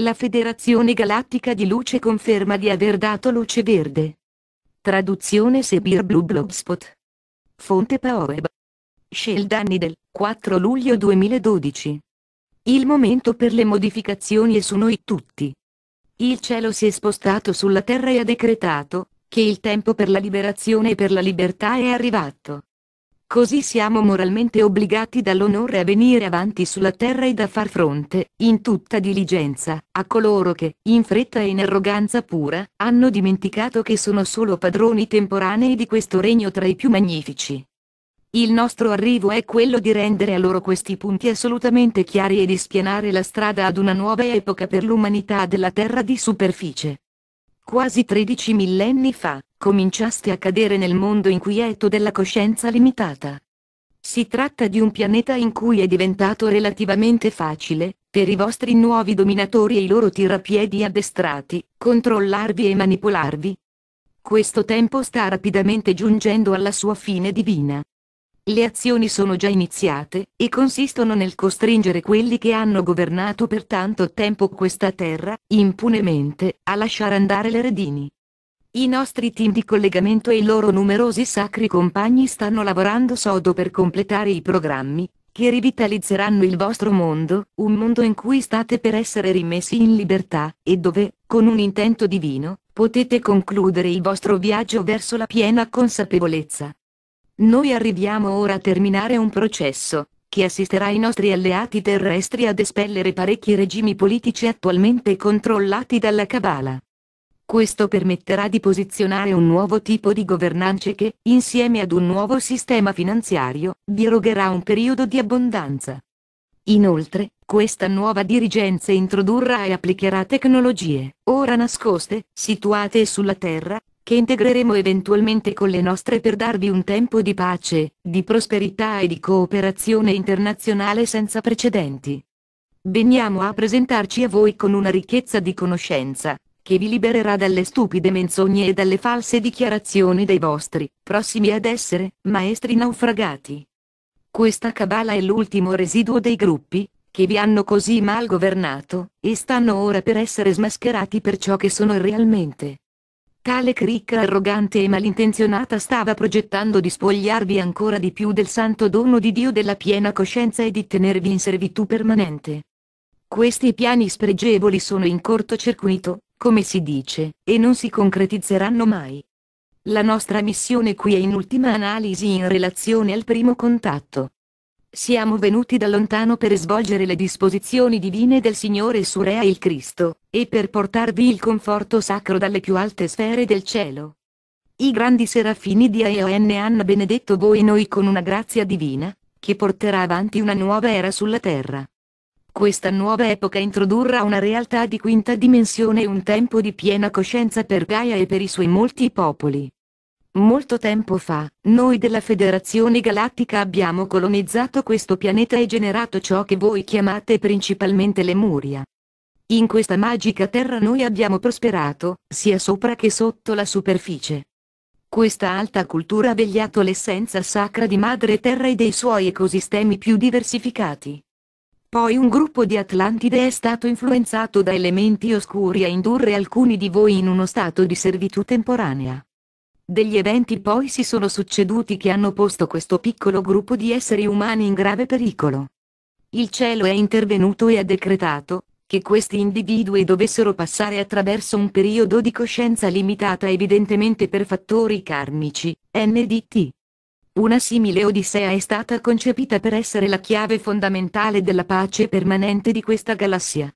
La Federazione Galattica di Luce conferma di aver dato luce verde. Traduzione Sebir Blue Blogspot. Fonte Paoreb. Sceldanni del 4 luglio 2012. Il momento per le modificazioni è su noi tutti. Il cielo si è spostato sulla terra e ha decretato che il tempo per la liberazione e per la libertà è arrivato. Così siamo moralmente obbligati dall'onore a venire avanti sulla terra ed a far fronte, in tutta diligenza, a coloro che, in fretta e in arroganza pura, hanno dimenticato che sono solo padroni temporanei di questo regno tra i più magnifici. Il nostro arrivo è quello di rendere a loro questi punti assolutamente chiari e di spianare la strada ad una nuova epoca per l'umanità della terra di superficie. Quasi 13 millenni fa, cominciaste a cadere nel mondo inquieto della coscienza limitata. Si tratta di un pianeta in cui è diventato relativamente facile, per i vostri nuovi dominatori e i loro tirapiedi addestrati, controllarvi e manipolarvi. Questo tempo sta rapidamente giungendo alla sua fine divina. Le azioni sono già iniziate, e consistono nel costringere quelli che hanno governato per tanto tempo questa terra, impunemente, a lasciare andare le redini. I nostri team di collegamento e i loro numerosi sacri compagni stanno lavorando sodo per completare i programmi, che rivitalizzeranno il vostro mondo, un mondo in cui state per essere rimessi in libertà, e dove, con un intento divino, potete concludere il vostro viaggio verso la piena consapevolezza. Noi arriviamo ora a terminare un processo, che assisterà i nostri alleati terrestri ad espellere parecchi regimi politici attualmente controllati dalla Cabala. Questo permetterà di posizionare un nuovo tipo di governance che, insieme ad un nuovo sistema finanziario, dirogherà un periodo di abbondanza. Inoltre, questa nuova dirigenza introdurrà e applicherà tecnologie, ora nascoste, situate sulla Terra, che integreremo eventualmente con le nostre per darvi un tempo di pace, di prosperità e di cooperazione internazionale senza precedenti. Veniamo a presentarci a voi con una ricchezza di conoscenza, che vi libererà dalle stupide menzogne e dalle false dichiarazioni dei vostri, prossimi ad essere, maestri naufragati. Questa cabala è l'ultimo residuo dei gruppi, che vi hanno così mal governato, e stanno ora per essere smascherati per ciò che sono realmente. Tale cricca arrogante e malintenzionata stava progettando di spogliarvi ancora di più del santo dono di Dio della piena coscienza e di tenervi in servitù permanente. Questi piani spregevoli sono in cortocircuito, come si dice, e non si concretizzeranno mai. La nostra missione qui è in ultima analisi in relazione al primo contatto siamo venuti da lontano per svolgere le disposizioni divine del Signore su Rea il Cristo, e per portarvi il conforto sacro dalle più alte sfere del cielo. I grandi serafini di Aeon hanno benedetto voi e noi con una grazia divina, che porterà avanti una nuova era sulla terra. Questa nuova epoca introdurrà una realtà di quinta dimensione e un tempo di piena coscienza per Gaia e per i suoi molti popoli. Molto tempo fa, noi della Federazione Galattica abbiamo colonizzato questo pianeta e generato ciò che voi chiamate principalmente Lemuria. In questa magica terra noi abbiamo prosperato, sia sopra che sotto la superficie. Questa alta cultura ha vegliato l'essenza sacra di madre terra e dei suoi ecosistemi più diversificati. Poi un gruppo di Atlantide è stato influenzato da elementi oscuri a indurre alcuni di voi in uno stato di servitù temporanea. Degli eventi poi si sono succeduti che hanno posto questo piccolo gruppo di esseri umani in grave pericolo. Il cielo è intervenuto e ha decretato che questi individui dovessero passare attraverso un periodo di coscienza limitata evidentemente per fattori karmici, NDT. Una simile odissea è stata concepita per essere la chiave fondamentale della pace permanente di questa galassia.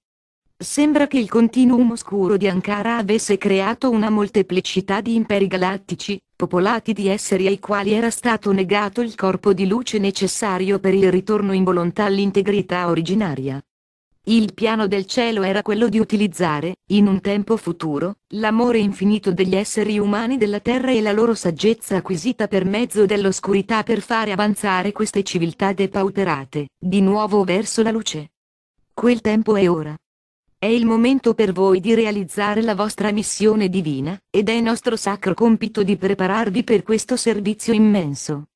Sembra che il continuum oscuro di Ankara avesse creato una molteplicità di imperi galattici, popolati di esseri ai quali era stato negato il corpo di luce necessario per il ritorno in volontà all'integrità originaria. Il piano del cielo era quello di utilizzare, in un tempo futuro, l'amore infinito degli esseri umani della terra e la loro saggezza acquisita per mezzo dell'oscurità per fare avanzare queste civiltà depauperate, di nuovo verso la luce. Quel tempo è ora. È il momento per voi di realizzare la vostra missione divina, ed è nostro sacro compito di prepararvi per questo servizio immenso.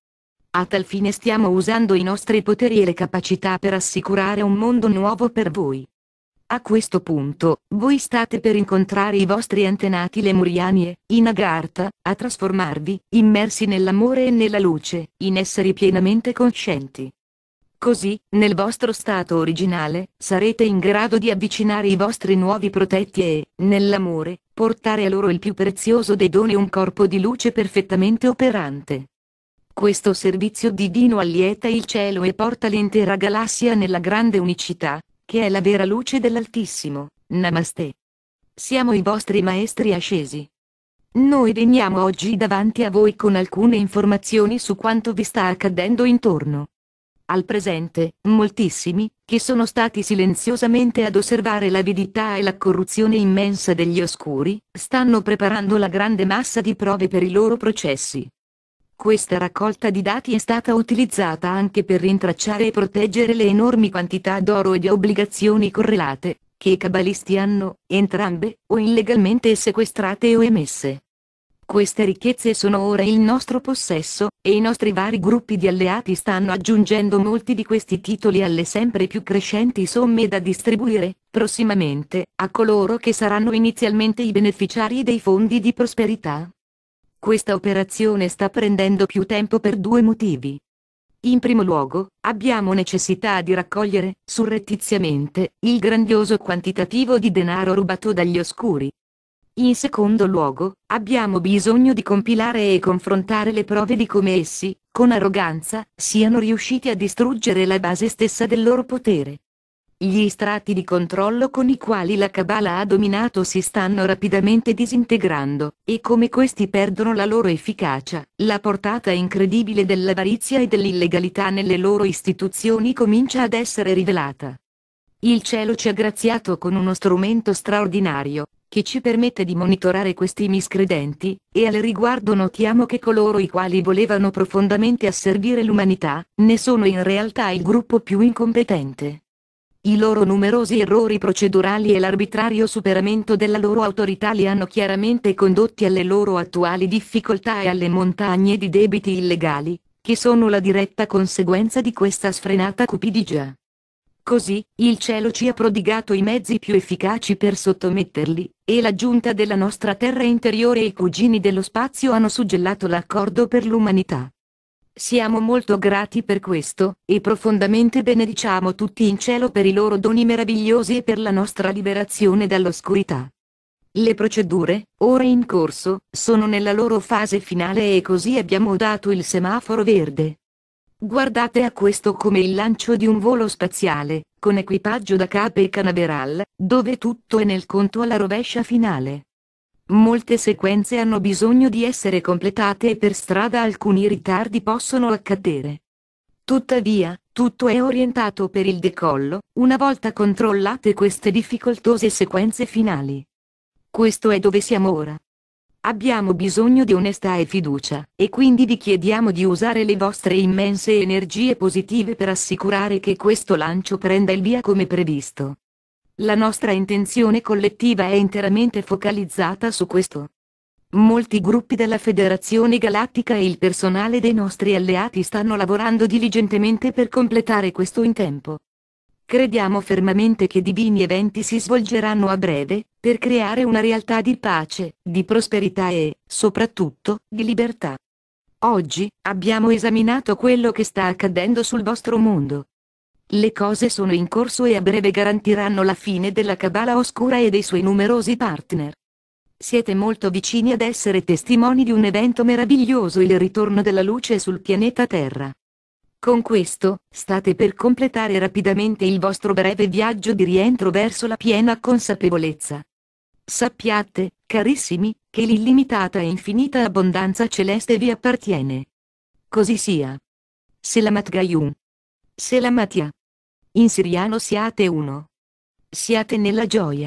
A tal fine stiamo usando i nostri poteri e le capacità per assicurare un mondo nuovo per voi. A questo punto, voi state per incontrare i vostri antenati lemuriani e, in Agartha, a trasformarvi, immersi nell'amore e nella luce, in esseri pienamente coscienti. Così, nel vostro stato originale, sarete in grado di avvicinare i vostri nuovi protetti e, nell'amore, portare a loro il più prezioso dei doni un corpo di luce perfettamente operante. Questo servizio di Dino allieta il cielo e porta l'intera galassia nella grande unicità, che è la vera luce dell'Altissimo. Namaste. Siamo i vostri maestri ascesi. Noi veniamo oggi davanti a voi con alcune informazioni su quanto vi sta accadendo intorno. Al presente, moltissimi, che sono stati silenziosamente ad osservare l'avidità e la corruzione immensa degli oscuri, stanno preparando la grande massa di prove per i loro processi. Questa raccolta di dati è stata utilizzata anche per rintracciare e proteggere le enormi quantità d'oro e di obbligazioni correlate, che i cabalisti hanno, entrambe, o illegalmente sequestrate o emesse. Queste ricchezze sono ora il nostro possesso, e i nostri vari gruppi di alleati stanno aggiungendo molti di questi titoli alle sempre più crescenti somme da distribuire, prossimamente, a coloro che saranno inizialmente i beneficiari dei fondi di prosperità. Questa operazione sta prendendo più tempo per due motivi. In primo luogo, abbiamo necessità di raccogliere, surrettiziamente, il grandioso quantitativo di denaro rubato dagli oscuri, in secondo luogo, abbiamo bisogno di compilare e confrontare le prove di come essi, con arroganza, siano riusciti a distruggere la base stessa del loro potere. Gli strati di controllo con i quali la Cabala ha dominato si stanno rapidamente disintegrando, e come questi perdono la loro efficacia, la portata incredibile dell'avarizia e dell'illegalità nelle loro istituzioni comincia ad essere rivelata. Il cielo ci ha graziato con uno strumento straordinario, che ci permette di monitorare questi miscredenti, e al riguardo notiamo che coloro i quali volevano profondamente asservire l'umanità, ne sono in realtà il gruppo più incompetente. I loro numerosi errori procedurali e l'arbitrario superamento della loro autorità li hanno chiaramente condotti alle loro attuali difficoltà e alle montagne di debiti illegali, che sono la diretta conseguenza di questa sfrenata cupidigia. Così, il cielo ci ha prodigato i mezzi più efficaci per sottometterli, e la giunta della nostra terra interiore e i cugini dello spazio hanno suggellato l'accordo per l'umanità. Siamo molto grati per questo, e profondamente benediciamo tutti in cielo per i loro doni meravigliosi e per la nostra liberazione dall'oscurità. Le procedure, ora in corso, sono nella loro fase finale e così abbiamo dato il semaforo verde. Guardate a questo come il lancio di un volo spaziale, con equipaggio da cape e canaveral, dove tutto è nel conto alla rovescia finale. Molte sequenze hanno bisogno di essere completate e per strada alcuni ritardi possono accadere. Tuttavia, tutto è orientato per il decollo, una volta controllate queste difficoltose sequenze finali. Questo è dove siamo ora. Abbiamo bisogno di onestà e fiducia, e quindi vi chiediamo di usare le vostre immense energie positive per assicurare che questo lancio prenda il via come previsto. La nostra intenzione collettiva è interamente focalizzata su questo. Molti gruppi della Federazione Galattica e il personale dei nostri alleati stanno lavorando diligentemente per completare questo in tempo. Crediamo fermamente che divini eventi si svolgeranno a breve, per creare una realtà di pace, di prosperità e, soprattutto, di libertà. Oggi, abbiamo esaminato quello che sta accadendo sul vostro mondo. Le cose sono in corso e a breve garantiranno la fine della Cabala Oscura e dei suoi numerosi partner. Siete molto vicini ad essere testimoni di un evento meraviglioso il ritorno della luce sul pianeta Terra. Con questo, state per completare rapidamente il vostro breve viaggio di rientro verso la piena consapevolezza. Sappiate, carissimi, che l'illimitata e infinita abbondanza celeste vi appartiene. Così sia. Selamat Gayum. Selamatia. In siriano siate uno. Siate nella gioia.